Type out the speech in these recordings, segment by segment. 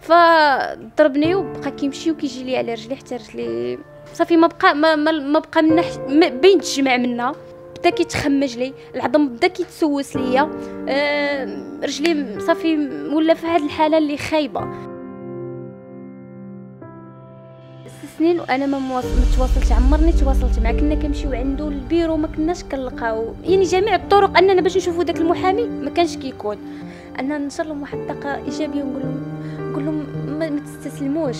فضربني وبقى كيمشي وكيجي لي على رجلي حتى رجلي صافي ما بقى ما, ما بقى منا بين تجمع منا بدا كيتخمج لي العظم بدا كيتسوس ليا أه رجلي صافي ولا في هذه الحاله اللي خايبه ست سنين وانا ما متواصلتش عمرني تواصلت معاه كنا كنمشيو عنده للبيرو ما كناش كنلقاو يعني جميع الطرق اننا باش نشوفو داك المحامي ما كانش كيكون انا نشر لهم واحد الطاقه ايجابيه ونقول لهم نقول لهم ما تستسلموش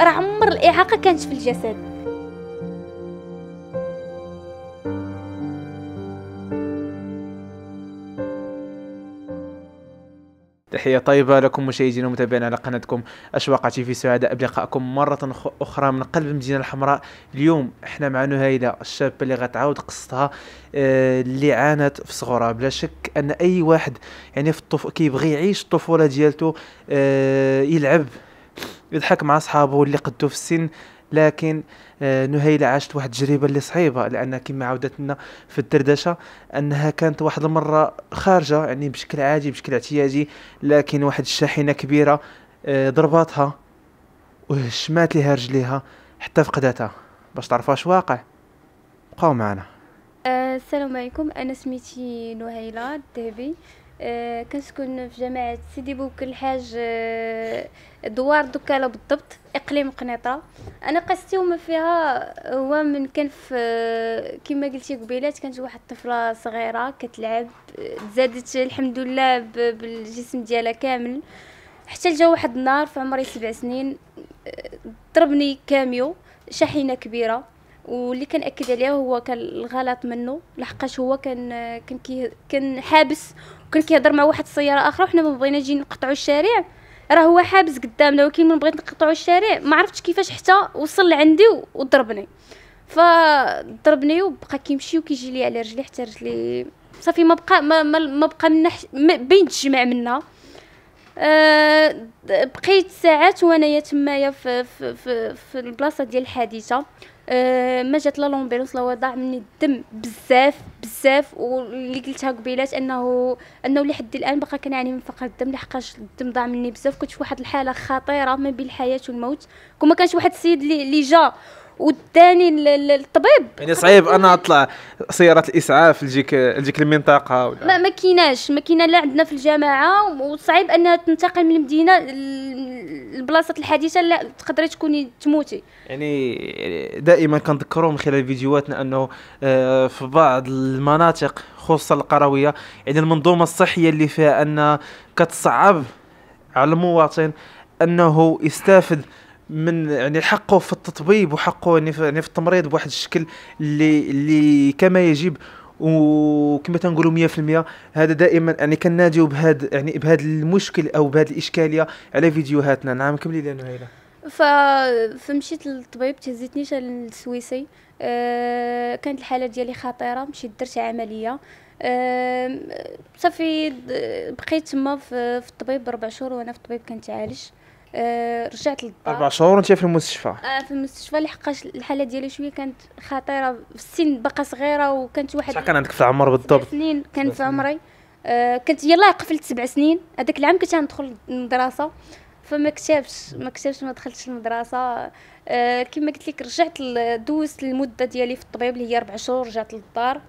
راه عمر الاعاقه كانت في الجسد تحية طيبة لكم مشاهدينا ومتابعينا على قناتكم أشواق تي في سعداء بلقائكم مرة أخرى من قلب المدينة الحمراء اليوم احنا مع نهيلة الشابة اللي غتعاود قصتها آه، اللي عانت في صغرها بلا شك أن أي واحد يعني في الطف... كيبغي يعيش الطفولة ديالته آه، يلعب يضحك مع صحابه اللي قدو في السن لكن آه، نهيلة عاشت واحد التجربة اللي صعيبة لأن كما عودتنا في الدردشة أنها كانت واحد المرة خارجة يعني بشكل عادي بشكل اعتيادي لكن واحد الشاحنة كبيرة آه، ضرباتها وشمات لها رجليها حتى فقدتها باش تعرفوا اش واقع بقاو معنا آه، السلام عليكم انا سميتي نهيله الذهبي آه، كنسكن في جامعة سيدي بوك الحاج آه، دوار دكالة بالضبط اقليم قنيطرة انا قصتي وما فيها هو من كان آه، في كما قلتي قبيلات كانت واحد الطفله صغيره كتلعب تزادت الحمد لله بالجسم ديالها كامل حتى جا واحد النهار في عمري سبع سنين ضربني كاميو شاحنه كبيره واللي كنأكد عليه هو كان الغلط منه لحقاش هو كان كان كان حابس وكان كيهضر مع واحد السياره اخرى وحنا ما بغينا نجي نقطعوا الشارع راه هو حابس قدامنا ولكن من بغيت نقطعوا الشارع ما عرفتش كيفاش حتى وصل لعندي وضربني فضربني وبقى كيمشي وكيجي لي على رجلي حتى رجلي صافي ما بقى ما, ما بقى ح... ما بين تجمع منا أه بقيت ساعات وانايا تمايا في, في, في, في البلاصه ديال الحادثه آه، ما جات لا لومبيلوس لا وضع مني الدم بزاف بزاف واللي قلتها قبيلات انه انه لحد الان باقا كنعاني من فقر الدم لحقاش الدم ضاع مني بزاف كنت في واحد الحاله خطيره ما بين الحياه والموت كون ما كانش واحد السيد اللي جا والثاني الطبيب يعني صعيب انا اطلع سياره الاسعاف لجيك لجيك المنطقه ولا ما, ما كيناش ما كاينه لا عندنا في الجامعه وصعيب انها تنتقل من المدينه لبلاصه الحديثه لا تقدري تكوني تموتي يعني دائما كنذكروا من خلال فيديوهاتنا انه آه، في بعض المناطق خصوصا القرويه يعني المنظومه الصحيه اللي فيها ان كتصعب على المواطن انه يستافد من يعني حقه في التطبيب وحقه يعني, يعني في, التمريض بواحد الشكل اللي اللي كما يجب وكما تنقولوا 100% هذا دائما يعني كناديو بهذا يعني بهذا المشكل او بهذه الاشكاليه على فيديوهاتنا نعم كملي لنا هيلا فمشيت للطبيب شال للسويسي أه كانت الحاله ديالي خطيره مشيت درت عمليه أه صافي بقيت تما في الطبيب ربع شهور وانا في الطبيب كنتعالج آه رجعت للدار اربع شهور وانت في المستشفى آه في المستشفى لحقاش الحاله ديالي شويه كانت خطيره في السن باقا صغيره وكانت واحد شحال كان عندك في العمر بالضبط سنين كان في عمري آه كنت يلاه قفلت سبع سنين هذاك العام كنت غندخل المدرسه فما كتبش ما كتبش ما دخلتش المدرسه آه كما قلت لك رجعت دوزت المده ديالي في الطبيب اللي هي اربع شهور رجعت للدار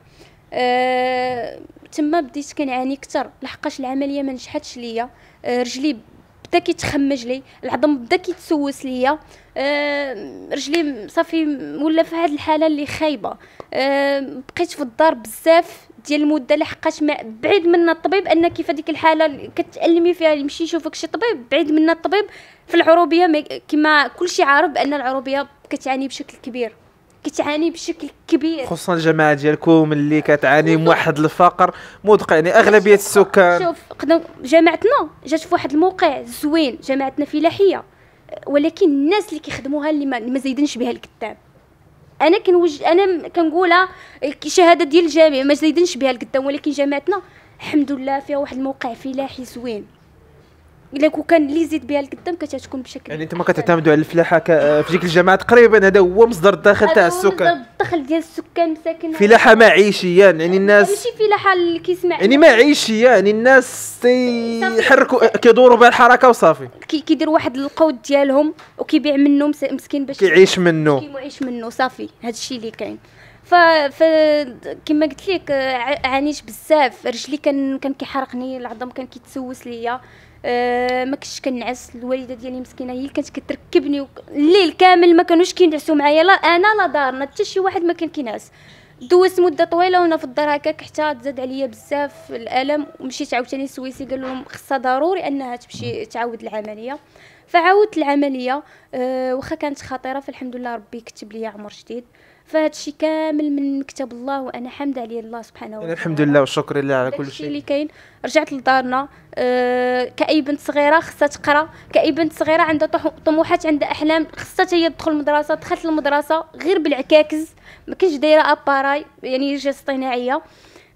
آه تما بديت كنعاني اكثر لحقاش العمليه ما نجحتش ليا آه رجلي بدا كيتخمج لي العظم بدا كيتسوس ليا آه، رجلي صافي ولا في هذه الحاله اللي خايبه آه، بقيت في الدار بزاف ديال المده لحقاش ما بعيد منا الطبيب ان كيف هذيك الحاله كتالمي فيها يمشي يشوفك شي طبيب بعيد منا الطبيب في العروبيه كما كلشي عارف بان العروبيه كتعاني بشكل كبير كتعاني بشكل كبير خصوصا الجماعه ديالكم اللي كتعاني من واحد الفقر مدقع يعني اغلبيه السكان شوف جامعتنا جات في واحد الموقع زوين جامعتنا فلاحيه ولكن الناس اللي كيخدموها اللي ما زيدنش بها الكتاب انا كنوج انا كنقولها الشهاده ديال الجامع ما زيدنش بها القدام ولكن جامعتنا الحمد لله فيها واحد الموقع فلاحي زوين الا كون كان اللي زيد بها القدام كانت بشكل يعني انتم كتعتمدوا على الفلاحه في ديك الجماعه تقريبا هذا هو مصدر الدخل تاع السكان مصدر الدخل ديال السكان مساكن فلاحه معيشيا يعني الناس ماشي فلاحه اللي كيسمع يعني معيشيا يعني الناس تيحركوا كيدوروا بها الحركه وصافي كيدير واحد القود ديالهم وكيبيع منه مسكين باش كيعيش منه كيعيش منه صافي هذا الشيء اللي كاين ف ف كما قلت لك عانيت بزاف رجلي كان كان كيحرقني العظم كان كيتسوس ليا أه ما كنتش كنعس الوالده ديالي مسكينه هي كانت كتركبني الليل كامل ما كانوش كينعسوا معايا لا انا لا دارنا حتى شي واحد ما كان كينعس دوزت مده طويله وانا في الدار هكاك حتى تزاد عليا بزاف الالم ومشيت عاوتاني للسويسي قال لهم خصها ضروري انها تمشي تعاود العمليه فعاودت العمليه أه واخا كانت خطيره فالحمد لله ربي كتب لي عمر جديد فهادشي الشيء كامل من كتاب الله وانا حامده عليه الله سبحانه وتعالى الحمد لله والشكر لله على كل شيء اللي كاين رجعت لدارنا أه كاي بنت صغيره خصها تقرا كاي بنت صغيره عندها طموحات عندها احلام خصها هي تدخل المدرسه دخلت المدرسه غير بالعكاكز ما كنتش دايره اباراي يعني رجال اصطناعيه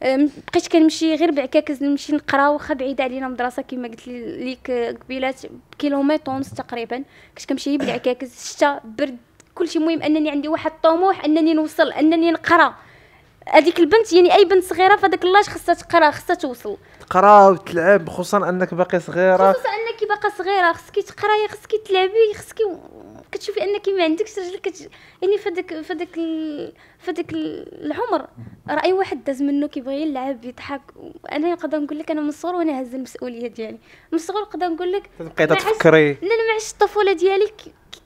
بقيت كنمشي غير بعكاكز نمشي نقرا واخا بعيده علينا مدرسه كما قلت لك قبيلات كيلومتر ونص تقريبا كنت كنمشي بالعكاكز الشتا برد كلشي مهم انني عندي واحد الطموح انني نوصل انني نقرا هذيك البنت يعني اي بنت صغيره فداك اللاج خصها تقرا خصها توصل تقرا وتلعب خصوصا انك باقي صغيره خصوصا انك باقي صغيره خصك تقراي خصك تلعبي خصك كتشوفي انك ما عندكش رجلك كتش... يعني فداك فداك ال... فداك العمر راه اي واحد داز منه كيبغي يلعب يضحك انا نقدر نقول لك انا من الصغر وانا هز المسؤوليه ديالي من الصغر نقدر نقول لك تبقي تفكري لا لا ما الطفوله ديالك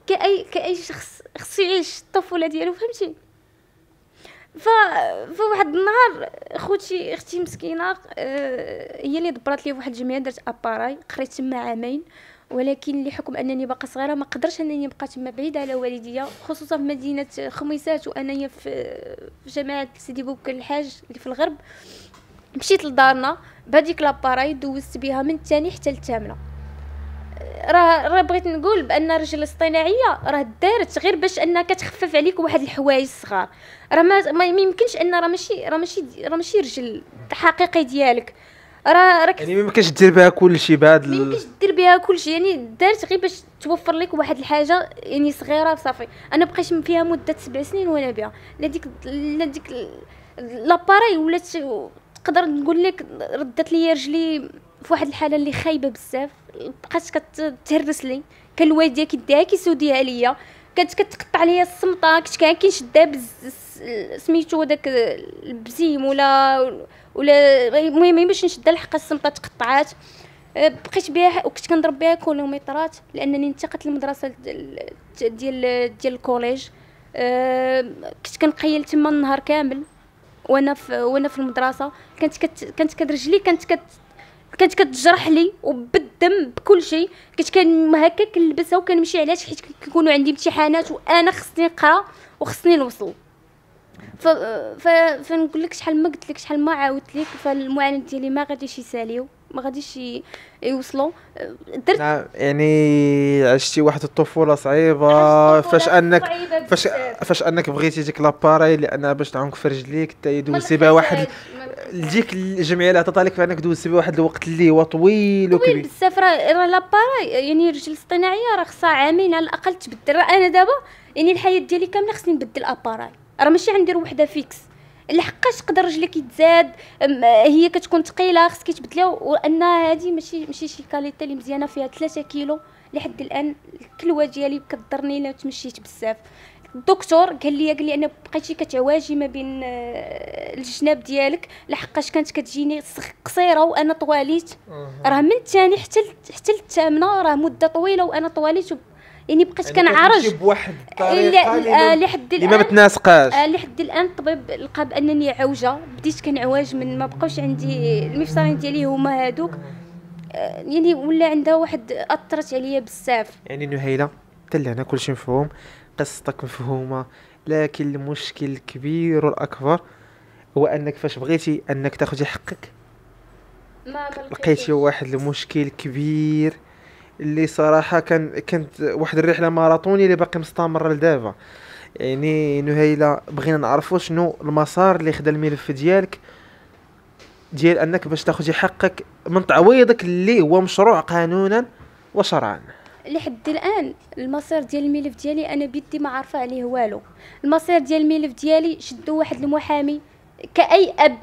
كاي كاي شخص خصو يعيش الطفوله ديالو فهمتي ف فواحد النهار خوتي اختي مسكينه أه... هي اللي دبرات لي واحد الجمعيه درت اباراي قريت تما عامين ولكن لحكم انني باقا صغيره ما قدرش انني نبقى تما بعيده على والديا خصوصا في مدينه خميسات وانايا في جامعه سيدي بوبكر الحاج اللي في الغرب مشيت لدارنا بهذيك لاباراي دوزت بها من الثاني حتى للثامنه راه راه بغيت نقول بان الرجل الاصطناعيه راه دارت غير باش انها كتخفف عليك واحد الحوايج صغار راه ما يمكنش ان راه ماشي راه ماشي راه ماشي رجل حقيقي ديالك راه راك يعني يمكنش دير بها كلشي بهاد ال... يمكنش دير بها كلشي يعني دارت غير باش توفر لك واحد الحاجه يعني صغيره صافي انا بقيت فيها مده سبع سنين وانا بها لا ديك لا ديك لاباراي ولات تقدر نقول لك ردت لي رجلي في واحد الحاله اللي خايبه بزاف بقات كتهرس لي كان الوالد ديالي كيديها كيسوديها ليا كانت كتقطع ليا الصمطه كنت كان كنشدها سميتو داك البزيم ولا ولا المهم باش نشدها الحقه الصمطه تقطعات بقيت بها وكنت كنضرب بها كيلومترات لانني انتقلت للمدرسه ديال ديال الكوليج كنت كنقيل تما النهار كامل وانا في وانا في المدرسه كانت كت كانت كد رجلي كانت كت كانت كتجرح لي وبالدم بكل شيء كنت كان هكا كنلبسها وكنمشي علاش حيت كيكونوا عندي امتحانات وانا خصني نقرا وخصني نوصل ف... ف... فنقول لك شحال ما قلت لك شحال ما عاودت لك فالمعاند ديالي ما غاديش يساليو ما غاديش يوصلوا درت نعم يعني عشتي واحد الطفوله صعيبه فاش انك فاش فاش انك بغيتي ديك لاباراي لانها باش تعنق في رجليك حتى يدوزي بها واحد لجيك الجمعيه اللي عطاتها لك فانك دوزتي بواحد الوقت اللي هو طويل وكبير طويل بزاف راه لابارا يعني رجل الاصطناعيه راه خصها عامين على الاقل تبدل راه انا دابا يعني الحياه ديالي كامله خصني نبدل اباراي راه ماشي غندير وحده فيكس لحقاش تقدر رجلك يتزاد هي كتكون ثقيله خصك تبدلها وان هذه ماشي ماشي شي كاليتي اللي مزيانه فيها 3 كيلو لحد الان الكلوه ديالي كضرني الا تمشيت بزاف الدكتور قال لي قال لي انا بقيتي كتعواجي ما بين آه، الجناب ديالك لحقاش كانت كتجيني قصيره وانا طواليت راه من الثاني حتى حتى الثامنه راه مده طويله وانا طواليت يعني بقيت يعني كنعرج بواحد الطريقه اللي آه، لحد الان ما متناسقاش آه، لحد الان الطبيب لقى بانني عوجه بديت كنعواج من ما بقاوش عندي المفصلين ديالي هما هادوك يعني ولا عندها واحد اثرت عليا بزاف يعني نهيله حتى لهنا كلشي مفهوم قصتك مفهومه لكن المشكل الكبير والاكبر هو انك فاش بغيتي انك تاخذي حقك ما لقيتي واحد المشكل كبير اللي صراحه كان كانت واحد الرحله ماراطونيه اللي باقي مستمره لدابا يعني نهيله بغينا نعرفوا شنو المسار اللي خدا الملف ديالك ديال انك باش تاخذي حقك من تعويضك اللي هو مشروع قانونا وشرعا لحد الان المصير ديال الملف ديالي انا بيدي ما عارفه عليه والو المصير ديال الملف ديالي شدو واحد المحامي كاي اب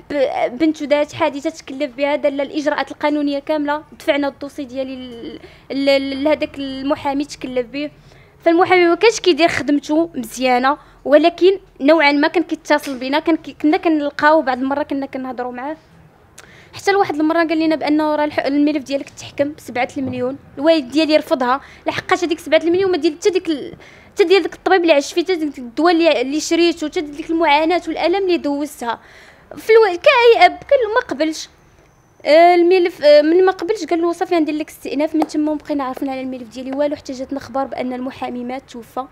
بنت دارت حادثه تكلف بها دار الاجراءات القانونيه كامله دفعنا الدوسي ديالي لهذاك المحامي تكلف به فالمحامي ما كانش كيدير خدمته مزيانه ولكن نوعا ما كان كيتصل بينا كان كنا كنلقاو بعض المره كنا كنهضروا معاه حتى لواحد المره قال لنا بانه راه الملف ديالك تحكم ب 7 المليون الوالد ديالي رفضها لحقاش هذيك 7 المليون ما ديال حتى ديك حتى ديال داك الطبيب اللي عشت فيه حتى الدواء اللي شريته حتى ديك المعاناه والالم اللي دوزتها في الو... كاي اب قال ما قبلش آه، الملف آه، من ما قبلش قال له صافي ندير لك استئناف من تما بقينا عرفنا على الملف ديالي والو حتى جاتنا اخبار بان المحامي مات توفى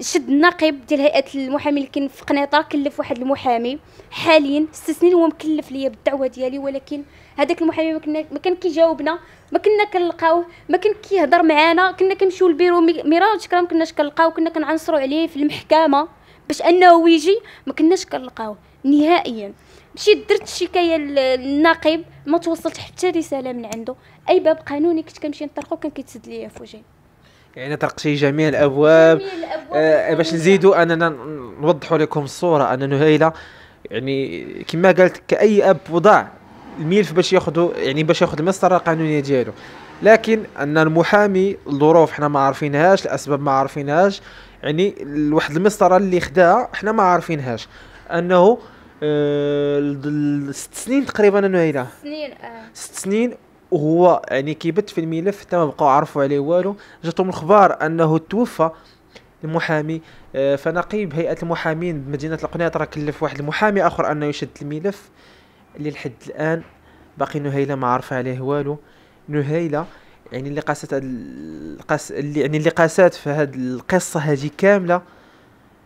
شد النقيب ديال هيئه المحامي اللي كان في قنيطره كلف واحد المحامي حاليا ست سنين هو مكلف ليا بالدعوه ديالي ولكن هذاك المحامي ما كنا ما كان كيجاوبنا ما كنا كنلقاوه ما كان كيهضر معانا كنا كنمشيو للبيرو ميراج شكرا ما كناش كنلقاوه كنا كنعنصروا عليه في المحكمه باش انه يجي ما كناش كنلقاوه نهائيا مشيت درت الشكايه للنقيب ما توصلت حتى رساله من عنده اي باب قانوني كنت كنمشي نطرقو كان كيتسد ليا في وجهي يعني طرقتي جميع الابواب, جميع الأبواب آه باش نزيدوا اننا نوضحوا لكم الصوره ان نهيله يعني كما قالت كاي اب وضع الملف باش ياخذوا يعني باش ياخذ المسطره القانونيه ديالو لكن ان المحامي الظروف حنا ما عارفينهاش الاسباب ما عارفينهاش يعني واحد المسطره اللي خداها حنا ما عارفينهاش انه آه، ست سنين تقريبا نهيلة هنا سنين اه ست سنين وهو يعني كيبت في الملف حتى ما بقاو عرفوا عليه والو جاتهم الاخبار انه توفى المحامي آه، فنقيب هيئه المحامين بمدينه القنيطره كلف واحد المحامي اخر انه يشد الملف اللي لحد الان باقي نهيله ما عارفه عليه والو نهيله يعني اللي قاسات القاس اللي يعني اللي قاسات في هاد القصه هذه كامله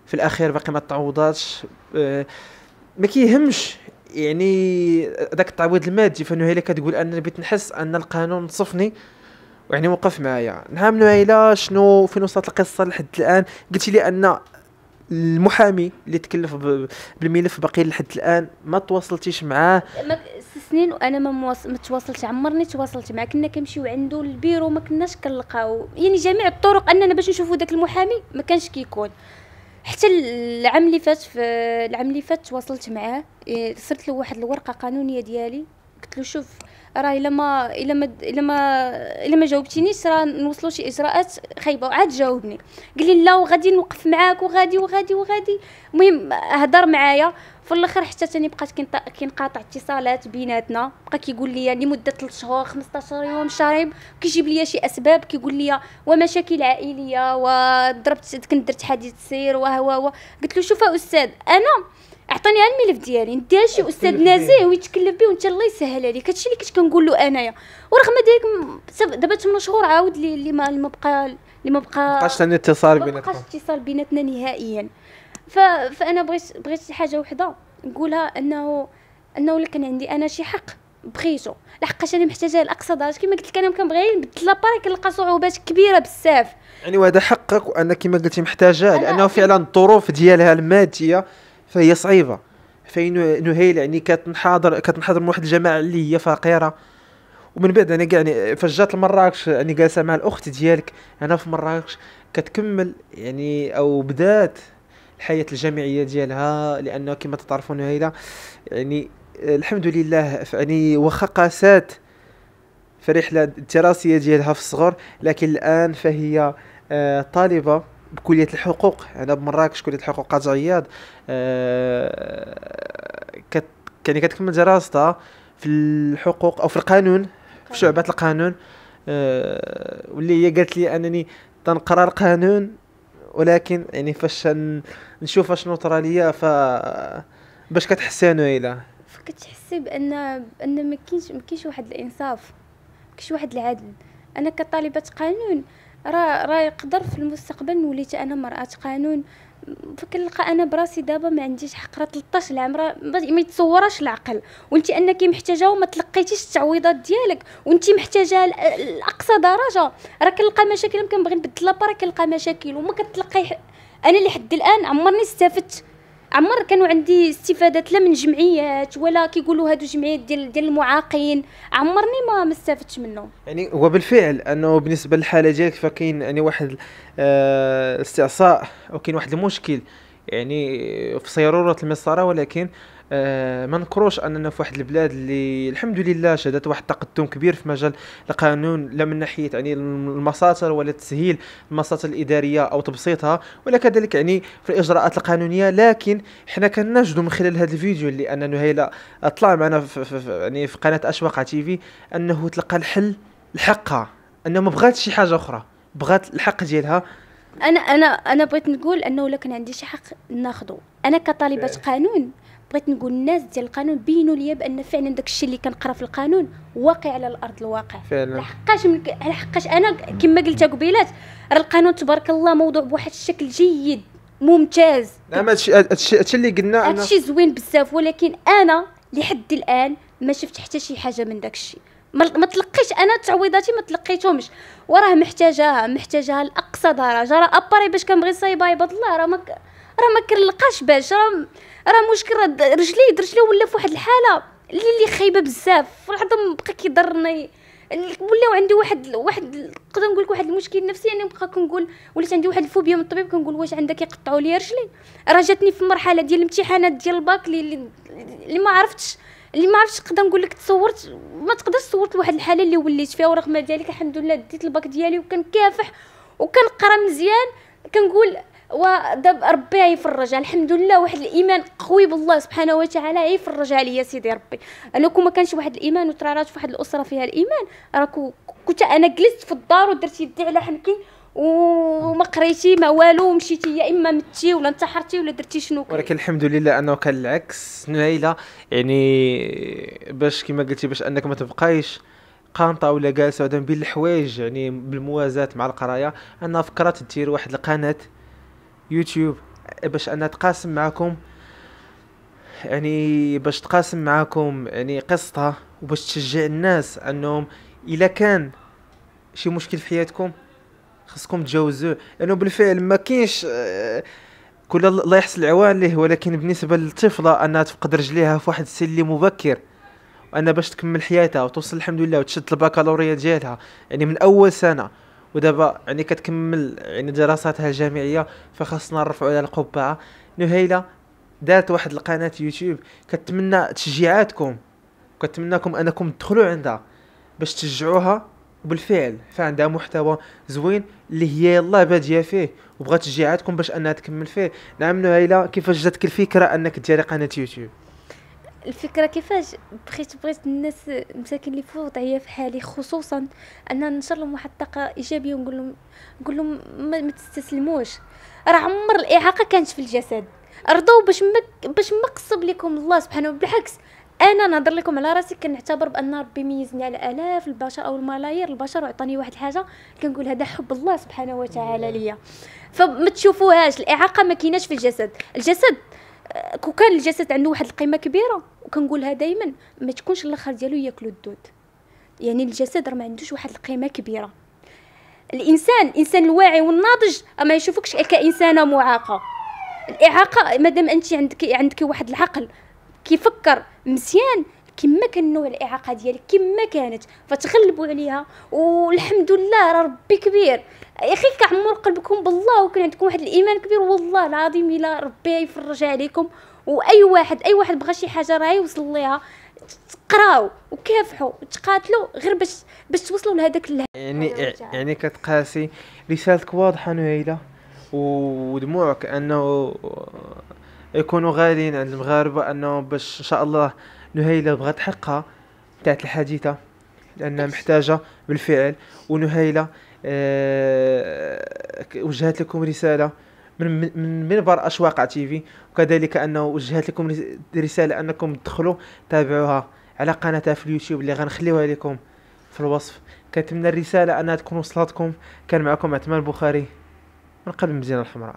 في الاخير باقي ما تعوضاتش آه، ما كيهمش يعني ذاك التعويض المادي اللي كتقول انا بيت نحس ان القانون صفني ويعني وقف معايا نعم نهيلة شنو فين وصلت القصه لحد الان قلتي لي ان المحامي اللي تكلف بالملف باقي لحد الان ما تواصلتيش معاه سنين وانا ما تواصلتش ما تواصلت عمرني تواصلت معاه كنا كنمشيو عنده للبيرو ما كناش كنلقاو يعني جميع الطرق اننا باش نشوفوا داك المحامي ما كانش كيكون كي حتى العام اللي فات العام اللي فات تواصلت معاه إيه، صرت له واحد الورقه قانونيه ديالي قلت له شوف راه الا ما الا ما الا ما الا ما جاوبتينيش راه نوصلوا شي اجراءات خايبه وعاد جاوبني قال لي لا وغادي نوقف معاك وغادي وغادي وغادي المهم هضر معايا في الاخر حتى تاني بقات كينقاطع اتصالات بيناتنا بقى كيقول لي لمده 3 شهور 15 يوم شارب كيجيب لي شي اسباب كيقول لي ومشاكل عائليه وضربت كنت درت حادث سير وهو قلت له شوف استاذ انا عطاني الملف ديالي نديها لشي استاذ نزيه ويتكلم بيه وانت الله يسهل عليك هادشي اللي كنت كنقول له انايا ورغم ذلك دابا 8 شهور عاود لي اللي ما بقى اللي ما بقى بقاش ثاني اتصال بيناتنا بقاش اتصال بيناتنا نهائيا ف... فانا بغيت بغيت شي حاجه وحده نقولها انه انه اللي كان عندي انا شي حق بغيتو لحقاش انا محتاجه لاقصى درجه كما قلت لك انا كنبغي نبدل لاباري كنلقى صعوبات كبيره بزاف يعني وهذا حقك وانك كما قلتي محتاجه لانه فعلا الظروف ديالها الماديه فهي صعيبه فين نهيل يعني كتنحاضر كتنحضر من واحد الجماعه اللي هي فقيره ومن بعد انا كاع يعني فاش جات لمراكش يعني جالسه مع الاخت ديالك انا في مراكش كتكمل يعني او بدات الحياه الجامعيه ديالها لانه كما تعرفون نهيله يعني الحمد لله يعني واخا قاسات في الرحله الدراسيه ديالها في الصغر لكن الان فهي آه، طالبه بكليه الحقوق انا بمراكش كليه الحقوق قاعد عياد آه كت يعني كتكمل دراستها في الحقوق او في القانون في شعبه القانون آه واللي هي قالت لي انني تنقرا القانون ولكن يعني فاش نشوف اشنو طرا ليا ف باش انا الى كتحسي بان بان ما كاينش ما كاينش واحد الانصاف ما كاينش واحد العدل انا كطالبه قانون راه راه يقدر في المستقبل نولي انا مراه قانون فكنلقى انا براسي دابا ما عنديش حق راه 13 العام راه ما يتصورش العقل وانت انك محتاجه وما تلقيتيش التعويضات ديالك وانت محتاجه لاقصى درجه راه كنلقى مشاكل كنبغي نبدل لابا راه كنلقى مشاكل وما كتلقي انا لحد الان عمرني استفدت عمر كانوا عندي استفادات لا من جمعيات ولا كيقولوا هادو جمعيات ديال ديال المعاقين عمرني ما ما استفدتش منهم يعني هو بالفعل انه بالنسبه للحاله ديالك فكاين يعني واحد آه استعصاء او كاين واحد المشكل يعني في صيروره المسطره ولكن آه ما نكروش اننا في واحد البلاد اللي الحمد لله شهدت واحد التقدم كبير في مجال القانون لا من ناحيه يعني المساطر ولا تسهيل المساطر الاداريه او تبسيطها ولا كذلك يعني في الاجراءات القانونيه لكن حنا كنجدوا من خلال هذا الفيديو اللي ان نهيلا طلع معنا في في يعني في قناه اشواق تي في انه تلقى الحل لحقها انه ما بغاتش شي حاجه اخرى بغات الحق ديالها انا انا انا بغيت نقول انه لو كان عندي شي حق ناخذه انا كطالبه إيه. قانون بغيت نقول الناس ديال القانون بينوا لي بان فعلا داك الشيء اللي كنقرا في القانون واقع على الارض الواقع فعلا لحقاش من... لحقاش انا كما قلتها قبيلات راه القانون تبارك الله موضوع بواحد الشكل جيد ممتاز نعم هادشي هادشي اللي قلنا هادشي زوين بزاف ولكن انا لحد الان ما شفت حتى شي حاجه من داك الشيء ما تلقيش انا تعويضاتي ما تلقيتهمش وراه محتاجاها محتاجاها لاقصى درجه راه اباري باش كنبغي صايبه عباد الله راه ما راه ما كنلقاش باش راه راه مشكل راه رجلي رجلي ولا في واحد الحاله اللي اللي خايبه بزاف والعظم بقى كيضرني ولاو عندي واحد واحد نقدر نقول لك واحد المشكل نفسي يعني بقى كنقول ولات عندي واحد الفوبيا من الطبيب كنقول واش عندك يقطعوا لي رجلي راه جاتني في مرحله ديال الامتحانات ديال الباك اللي اللي ما عرفتش اللي ما عرفتش نقدر نقول لك تصورت ما تقدرش تصورت واحد الحاله اللي وليت فيها ورغم ذلك الحمد لله ديت الباك ديالي وكنكافح وكنقرا مزيان كنقول ودابا ربي يفرجها الحمد لله واحد الايمان قوي بالله سبحانه وتعالى يفرجها لي يا سيدي ربي انا كون ما كانش واحد الايمان وترارات في واحد الاسره فيها الايمان راك كنت انا جلست في الدار ودرت يدي على حنكي وما قريتي ما والو مشيتي يا اما متي ولا انتحرتي ولا درتي شنو ولكن الحمد لله انه كان العكس نايله يعني باش كما قلتي باش انك ما تبقايش قانطه ولا جالسه بين الحوايج يعني بالموازاه مع القرايه انا فكرت دير واحد القناه يوتيوب باش انا تقاسم معكم يعني باش تقاسم معكم يعني قصتها وباش تشجع الناس انهم الا كان شي مشكل في حياتكم خصكم تجاوزوه لانه يعني بالفعل ما كاينش كل الله يحسن العوان ليه ولكن بالنسبه للطفله انها تفقد رجليها في واحد السن اللي مبكر وانا باش تكمل حياتها وتوصل الحمد لله وتشد البكالوريا ديالها يعني من اول سنه ودابا يعني كتكمل يعني دراساتها الجامعيه فخاصنا نرفعوا لها القبعه نهيله دارت واحد القناه يوتيوب كتمنى تشجيعاتكم كتمناكم انكم تدخلوا عندها باش تشجعوها وبالفعل فعندها محتوى زوين اللي هي يلاه باديه فيه وبغات تشجيعاتكم باش انها تكمل فيه نعم نهيله كيفاش جاتك الفكره انك ديري قناه يوتيوب الفكره كيفاش بغيت بغيت الناس مساكن اللي في وضعيه في حالي خصوصا ان ننشر لهم واحد الطاقه ايجابيه ونقول لهم نقول لهم ما, ما تستسلموش راه عمر الاعاقه كانت في الجسد رضوا باش مك باش مقصب لكم الله سبحانه بالعكس انا نهضر لكم على راسي كنعتبر بان ربي ميزني على الاف البشر او الملايير البشر وعطاني واحد الحاجه كنقول هذا حب الله سبحانه وتعالى ليا فما تشوفوهاش الاعاقه ما كيناش في الجسد الجسد كون كان الجسد عنده واحد القيمه كبيره وكنقولها دائما ما تكونش الاخر ديالو ياكلوا الدود يعني الجسد راه ما عندوش واحد القيمه كبيره الانسان الانسان الواعي والناضج ما يشوفكش كانسانه معاقه الاعاقه مادام انت عندك عندك واحد العقل كيفكر مزيان كما كان نوع الاعاقه ديالك كما كانت فتغلبوا عليها والحمد لله راه ربي كبير يا اخي كعمر قلبكم بالله وكان عندكم واحد الايمان كبير والله العظيم الا ربي يفرج عليكم واي واحد اي واحد بغى شي حاجه راه يوصل ليها تقراو وكافحوا وتقاتلوا غير باش باش توصلوا لهذاك يعني يعني كتقاسي رسالتك واضحه نهيله ودموعك انه يكونوا غاليين عند المغاربه انه باش ان شاء الله نهيله بغات حقها تاعت الحادثه لانها محتاجه بالفعل ونهيله أه وجهت لكم رساله من من منبر اشواق تيفي وكذلك انه وجهت لكم رساله انكم تدخلوا تابعوها على قناتها في اليوتيوب اللي غنخليوها لكم في الوصف كنتمنى الرساله انها تكون وصلتكم كان معكم عثمان البخاري من قلب المدينه الحمراء